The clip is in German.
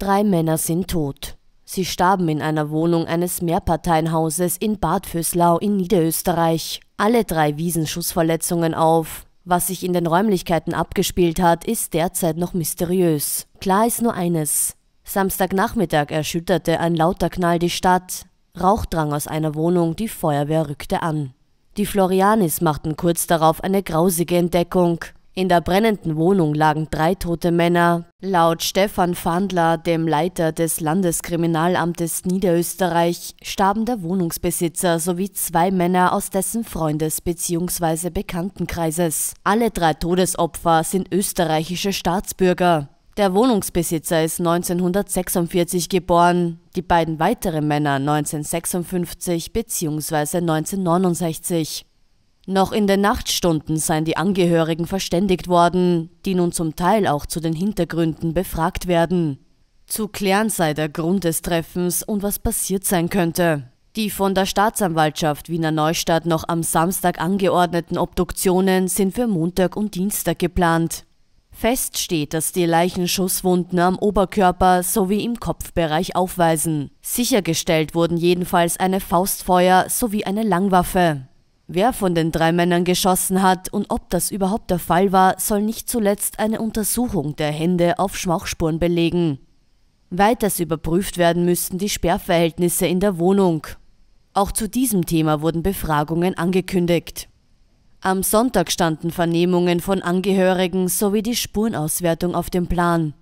Drei Männer sind tot. Sie starben in einer Wohnung eines Mehrparteienhauses in Bad Vöslau in Niederösterreich. Alle drei wiesen Schussverletzungen auf. Was sich in den Räumlichkeiten abgespielt hat, ist derzeit noch mysteriös. Klar ist nur eines. Samstagnachmittag erschütterte ein lauter Knall die Stadt. Rauch drang aus einer Wohnung, die Feuerwehr rückte an. Die Florianis machten kurz darauf eine grausige Entdeckung. In der brennenden Wohnung lagen drei tote Männer. Laut Stefan Fandler, dem Leiter des Landeskriminalamtes Niederösterreich, starben der Wohnungsbesitzer sowie zwei Männer aus dessen Freundes- bzw. Bekanntenkreises. Alle drei Todesopfer sind österreichische Staatsbürger. Der Wohnungsbesitzer ist 1946 geboren, die beiden weiteren Männer 1956 bzw. 1969. Noch in den Nachtstunden seien die Angehörigen verständigt worden, die nun zum Teil auch zu den Hintergründen befragt werden. Zu klären sei der Grund des Treffens und was passiert sein könnte. Die von der Staatsanwaltschaft Wiener Neustadt noch am Samstag angeordneten Obduktionen sind für Montag und Dienstag geplant. Fest steht, dass die Leichen Schusswunden am Oberkörper sowie im Kopfbereich aufweisen. Sichergestellt wurden jedenfalls eine Faustfeuer sowie eine Langwaffe. Wer von den drei Männern geschossen hat und ob das überhaupt der Fall war, soll nicht zuletzt eine Untersuchung der Hände auf Schmauchspuren belegen. Weiters überprüft werden müssten die Sperrverhältnisse in der Wohnung. Auch zu diesem Thema wurden Befragungen angekündigt. Am Sonntag standen Vernehmungen von Angehörigen sowie die Spurenauswertung auf dem Plan.